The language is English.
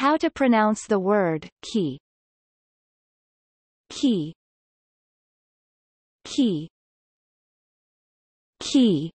How to pronounce the word key key key key